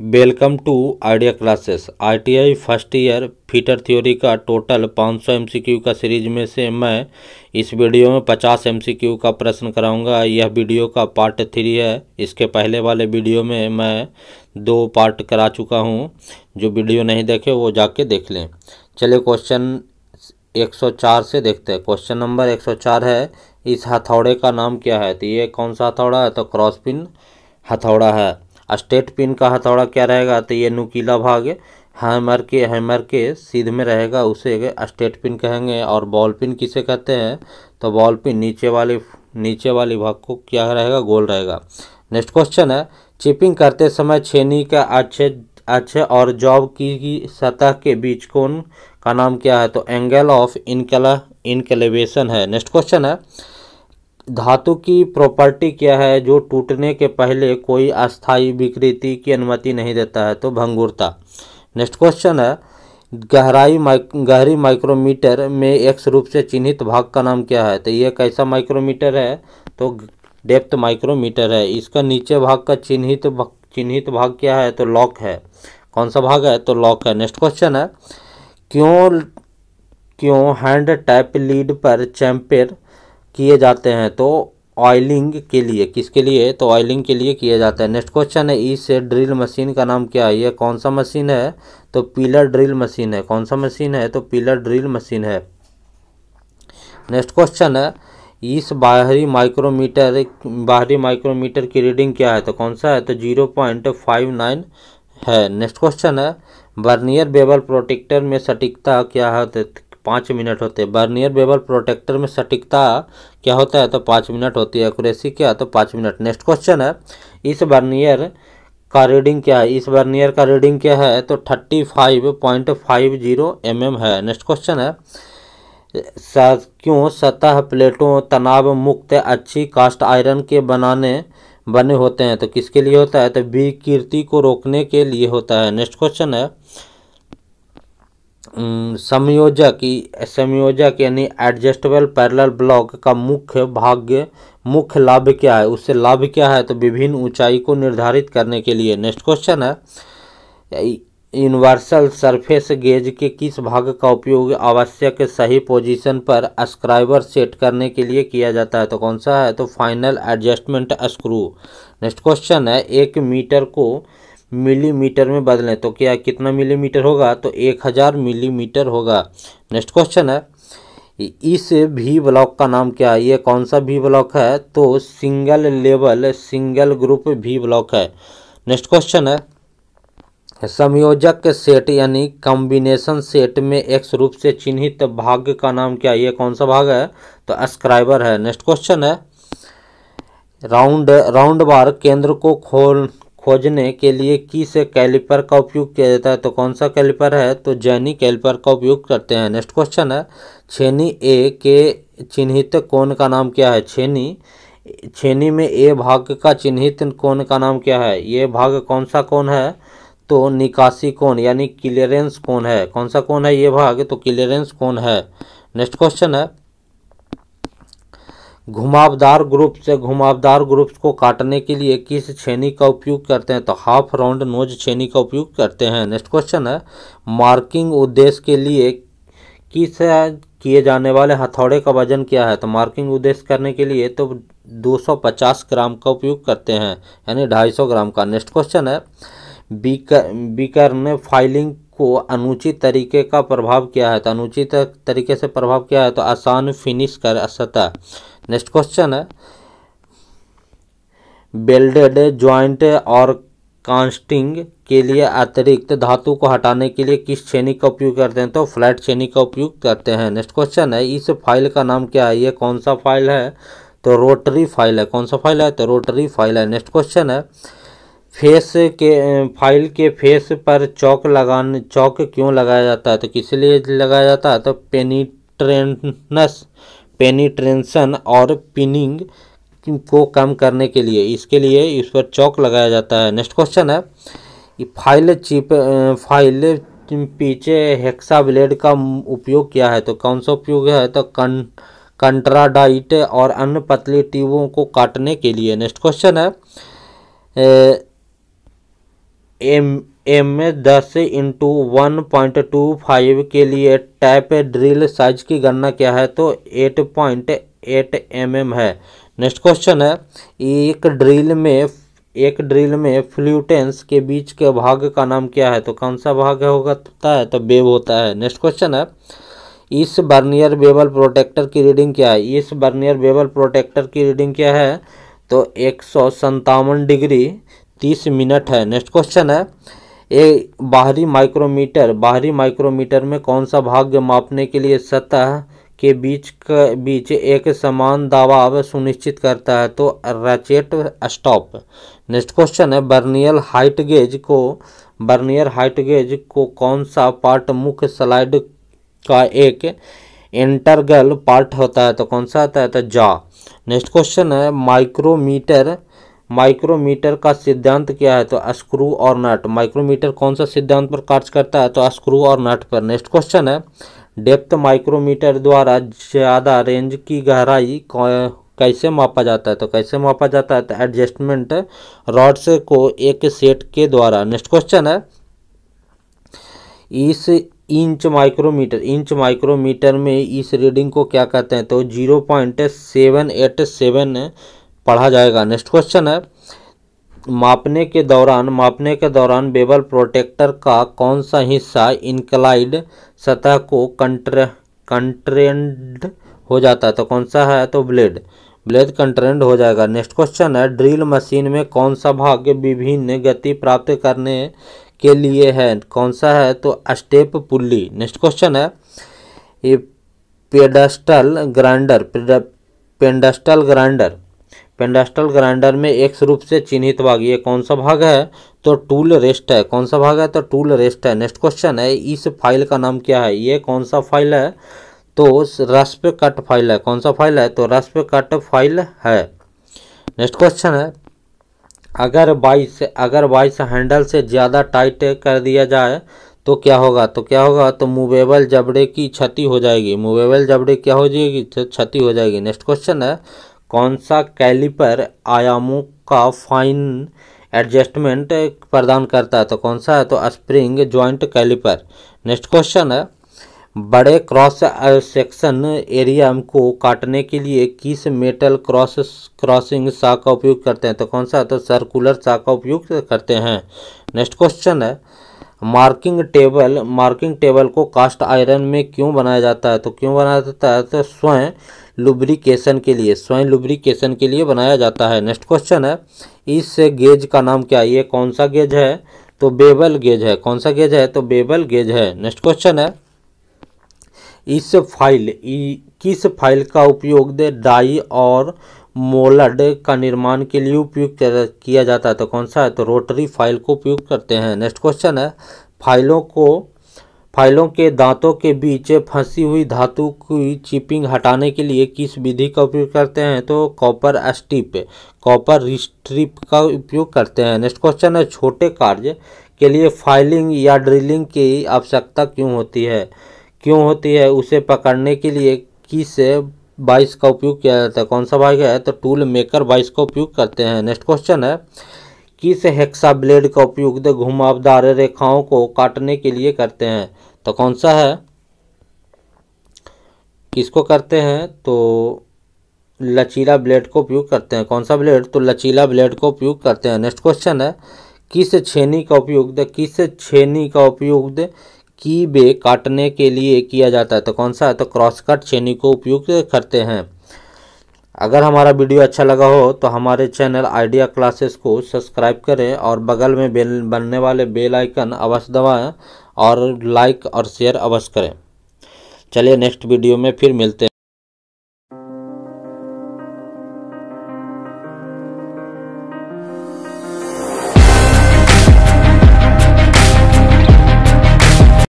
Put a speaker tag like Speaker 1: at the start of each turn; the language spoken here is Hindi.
Speaker 1: welcome to idea classes ITI first year fitter theory का टोटल 500 एमसीक्यू का सीरीज में से मैं इस वीडियो में 50 एमसीक्यू का प्रश्न कराऊंगा यह वीडियो का पार्ट थ्री है इसके पहले वाले वीडियो में मैं दो पार्ट करा चुका हूं जो वीडियो नहीं देखे वो जाके देख लें चलिए क्वेश्चन 104 से देखते हैं क्वेश्चन नंबर एक है इस हथौड़े का नाम क्या है तो ये कौन सा हथौड़ा है तो क्रॉसपिन हथौड़ा है स्टेट पिन का हथौड़ा क्या रहेगा तो ये नुकीला भाग हैमर के हैमर के सीध में रहेगा उसे स्टेट पिन कहेंगे और बॉल पिन किसे कहते हैं तो बॉल पिन नीचे वाले नीचे वाले भाग को क्या रहेगा गोल रहेगा नेक्स्ट क्वेश्चन है चिपिंग करते समय छेनी का अच्छे अच्छे और जॉब की सतह के बीच कोण का नाम क्या है तो एंगल ऑफ इनकेला इनकेलेवेशन है नेक्स्ट क्वेश्चन है धातु की प्रॉपर्टी क्या है जो टूटने के पहले कोई अस्थायी विकृति की अनुमति नहीं देता है तो भंगुरता नेक्स्ट क्वेश्चन है गहराई माइक गहरी माइक्रोमीटर में एक्स रूप से चिन्हित भाग का नाम क्या है तो ये कैसा माइक्रोमीटर है तो डेप्थ माइक्रोमीटर है इसका नीचे भाग का चिन्हित चिन्हित भाग क्या है तो लॉक है कौन सा भाग है तो लॉक है नेक्स्ट क्वेश्चन है क्यों क्यों हैंड टैप लीड पर चैम्पेर किए जाते हैं तो ऑयलिंग के लिए किसके लिए तो ऑयलिंग के लिए किया जाता है नेक्स्ट क्वेश्चन है इस ड्रिल मशीन का नाम क्या है यह कौन सा मशीन है तो पीलर ड्रिल मशीन है कौन सा मशीन है तो पीलर ड्रिल मशीन है नेक्स्ट क्वेश्चन है इस बाहरी माइक्रोमीटर बाहरी माइक्रोमीटर की रीडिंग क्या है तो कौन सा है तो जीरो पॉइंट फाइव नाइन है नेक्स्ट क्वेश्चन है बर्नियर बेबल प्रोटेक्टर में सटीकता क्या है तो पाँच मिनट होते हैं बर्नियर बेबल प्रोटेक्टर में सटीकता क्या होता है तो पाँच मिनट होती है एक्यूरेसी क्या तो पाँच मिनट नेक्स्ट क्वेश्चन है इस बर्नियर का रीडिंग क्या है इस बर्नियर का रीडिंग क्या है तो thirty five point five zero M M है नेक्स्ट क्वेश्चन है क्यों सतह प्लेटों तनाव मुक्त अच्छी कास्ट आयरन के बनाने बने होते हैं तो किसके लिए होता है तो विकृति को रोकने के लिए होता है नेक्स्ट क्वेश्चन है संयोजक संयोजक यानी एडजस्टेबल पैरेलल ब्लॉक का मुख्य भाग्य मुख्य लाभ क्या है उससे लाभ क्या है तो विभिन्न ऊंचाई को निर्धारित करने के लिए नेक्स्ट क्वेश्चन है यूनिवर्सल सरफेस गेज के किस भाग का उपयोग आवश्यक सही पोजीशन पर स्क्राइबर सेट करने के लिए किया जाता है तो कौन सा है तो final adjustment screw next question है एक मीटर को मिलीमीटर में बदलें तो क्या कितना मिलीमीटर होगा तो एक हज़ार मिलीमीटर होगा नेक्स्ट क्वेश्चन है इस भी ब्लॉक का नाम क्या है ये कौन सा भी ब्लॉक है तो single level single group V block है नेक्स्ट क्वेश्चन है संयोजक सेट यानी कॉम्बिनेशन सेट में एक्स रूप से चिन्हित भाग का नाम क्या है ये कौन सा भाग है तो स्क्राइबर है नेक्स्ट क्वेश्चन है राउंड राउंड बार केंद्र को खोल खोजने के लिए किस कैलिपर का उपयोग किया जाता है तो कौन सा कैलिपर है तो जैनी कैलिपर का उपयोग करते हैं नेक्स्ट क्वेश्चन है छेनी ए के चिन्हित कोण का नाम क्या है छेनी छेनी में ए भाग का चिन्हित कोण का नाम क्या है ये भाग कौन सा कौन है तो निकासी कोण यानी क्लियरेंस कौन है कौन सा कौन है ये भाग तो क्लियरेंस कौन है नेक्स्ट क्वेश्चन है घुमावदार ग्रुप से घुमावदार ग्रुप्स को काटने के लिए किस छेनी का उपयोग करते हैं तो हाफ राउंड नोज छेनी का उपयोग करते हैं नेक्स्ट क्वेश्चन है मार्किंग उद्देश्य के लिए किस किए जाने वाले हथौड़े का वजन क्या है तो मार्किंग उद्देश्य करने के लिए तो 250 ग्राम का उपयोग करते हैं यानी 250 ग्राम का नेक्स्ट क्वेश्चन है बीकर बीकर ने फाइलिंग को अनुचित तरीके का प्रभाव क्या है तो अनुचित तरीके से प्रभाव क्या है तो आसान फिनिश कर सतह नेक्स्ट क्वेश्चन है बेल्डेड ज्वाइंट और कास्टिंग के लिए अतिरिक्त धातु को हटाने के लिए किस छेनी का उपयोग करते हैं तो फ्लैट छेनी का उपयोग करते हैं नेक्स्ट क्वेश्चन है इस फाइल का नाम क्या है ये कौन सा फाइल है तो रोटरी फाइल है कौन सा फाइल है तो रोटरी फाइल है नेक्स्ट क्वेश्चन है फेस के फाइल के फेस पर चौक लगाने चौक क्यों लगाया जाता है तो किस लिए लगाया जाता है तो पेनीट्रेनस पेनिट्रेंसन और पिनिंग को कम करने के लिए इसके लिए इस पर चौक लगाया जाता है नेक्स्ट क्वेश्चन है फाइल चिप फाइल पीछे हेक्सा ब्लेड का उपयोग किया है तो कौन सा उपयोग है तो कन कंट्राडाइट और अन्य पतली ट्यूबों को काटने के लिए नेक्स्ट क्वेश्चन है एम एम में दस into one point two five के लिए टैप ड्रिल साइज की गणना क्या है तो eight point eight M M है नेक्स्ट क्वेश्चन है एक ड्रिल में एक ड्रिल में फ्लूटेंस के बीच के भाग का नाम क्या है तो कौन सा भाग होता है तो बेब होता है नेक्स्ट क्वेश्चन है इस बर्नियर बेबल प्रोटेक्टर की रीडिंग क्या है इस बर्नियर बेबल प्रोटेक्टर की रीडिंग क्या है तो एक सौ संतावन डिग्री तीस मिनट है नेक्स्ट क्वेश्चन है ए बाहरी माइक्रोमीटर बाहरी माइक्रोमीटर में कौन सा भाग मापने के लिए सतह के बीच के बीच एक समान दबाव सुनिश्चित करता है तो रचेट स्टॉप नेक्स्ट क्वेश्चन है बर्नियर हाइट गेज को बर्नियर हाइट गेज को कौन सा पार्ट मुख्य स्लाइड का एक इंटरगल पार्ट होता है तो कौन सा आता है तो जा नेक्स्ट क्वेश्चन है माइक्रोमीटर माइक्रोमीटर का सिद्धांत क्या है तो स्क्रू और नट माइक्रोमीटर कौन सा सिद्धांत पर कार्य करता है तो स्क्रू और नट पर नेक्स्ट क्वेश्चन है डेप्थ माइक्रोमीटर द्वारा ज़्यादा रेंज की गहराई कैसे मापा जाता है तो कैसे मापा जाता है तो एडजस्टमेंट रॉड्स को एक सेट के द्वारा नेक्स्ट क्वेश्चन है इस इंच माइक्रोमीटर इंच माइक्रोमीटर में इस रीडिंग को क्या कहते हैं तो zero point seven eight seven पढ़ा जाएगा नेक्स्ट क्वेश्चन है मापने के दौरान मापने के दौरान बेबल प्रोटेक्टर का कौन सा हिस्सा इनक्लाइड सतह को कंट्रे कंट्रेंड हो जाता है तो कौन सा है तो ब्लेड ब्लेड कंट्रेंड हो जाएगा नेक्स्ट क्वेश्चन है ड्रिल मशीन में कौन सा भाग विभिन्न गति प्राप्त करने के लिए है कौन सा है तो स्टेप पुल्ली नेक्स्ट क्वेश्चन है ये pedestal grinder pedestal grinder pedestal grinder में एक रूप से चिन्हित भाग ये कौन सा भाग है तो टूल रेस्ट है कौन सा भाग है तो टूल रेस्ट है नेक्स्ट क्वेश्चन है इस फाइल का नाम क्या है ये कौन सा फाइल है तो रस्प कट फाइल है कौन सा फाइल है तो रस्प कट फाइल है नेक्स्ट क्वेश्चन है अगर बाइस अगर बाइस हैंडल से ज़्यादा टाइट कर दिया जाए तो क्या होगा तो क्या होगा तो मूवेबल जबड़े की क्षति हो जाएगी मूवेबल जबड़े क्या हो जाएगी तो क्षति हो जाएगी नेक्स्ट क्वेश्चन है कौन सा कैलिपर आयामों का फाइन एडजस्टमेंट प्रदान करता है तो कौन सा है तो spring joint caliper next question है बड़े क्रॉस सेक्शन एरिया को काटने के लिए किस मेटल क्रॉस क्रॉसिंग सा का उपयोग करते हैं तो कौन सा है तो सर्कुलर सा का उपयोग करते हैं नेक्स्ट क्वेश्चन है मार्किंग टेबल मार्किंग टेबल को कास्ट आयरन में क्यों बनाया जाता है तो क्यों बनाया जाता है तो स्वयं लुब्रिकेशन के लिए स्वयं लुब्रिकेशन के लिए बनाया जाता है नेक्स्ट क्वेश्चन है इस गेज का नाम क्या है ये कौन सा गेज है तो बेबल गेज है कौन सा गेज है तो बेबल गेज है नेक्स्ट क्वेश्चन है इस फाइल किस फाइल का उपयोग दे डाई और मोलड का निर्माण के लिए उपयोग किया जाता है तो कौन सा है तो रोटरी फाइल को उपयोग करते हैं नेक्स्ट क्वेश्चन है फाइलों को फाइलों के दांतों के बीच फंसी हुई धातु की चिपिंग हटाने के लिए किस विधि का उपयोग करते हैं तो कॉपर स्टिप कॉपर रिस्ट्रिप का उपयोग करते हैं नेक्स्ट क्वेश्चन है छोटे कार्य के लिए फाइलिंग या ड्रिलिंग की आवश्यकता क्यों होती है क्यों होती है उसे पकड़ने के लिए किस बाइस का उपयोग किया जाता है कौन सा भाग है तो टूल मेकर बाइस का उपयोग करते हैं नेक्स्ट क्वेश्चन है किस हेक्सा ब्लेड का उपयोग घुमावदार रेखाओं को काटने के लिए करते हैं तो कौन सा है किसको करते हैं तो लचीला ब्लेड को उपयोग करते हैं कौन सा ब्लेड तो लचीला ब्लेड को उपयोग करते हैं नेक्स्ट क्वेश्चन है किस छेनी का उपयोग किस छेनी का उपयोग की बे काटने के लिए किया जाता है तो कौन सा है तो क्रॉस कट छेनी को उपयोग करते हैं अगर हमारा वीडियो अच्छा लगा हो तो हमारे चैनल आइडिया क्लासेस को सब्सक्राइब करें और बगल में बेल बनने वाले बेल आइकन अवश्य दबाएं और लाइक और शेयर अवश्य करें चलिए नेक्स्ट वीडियो में फिर मिलते हैं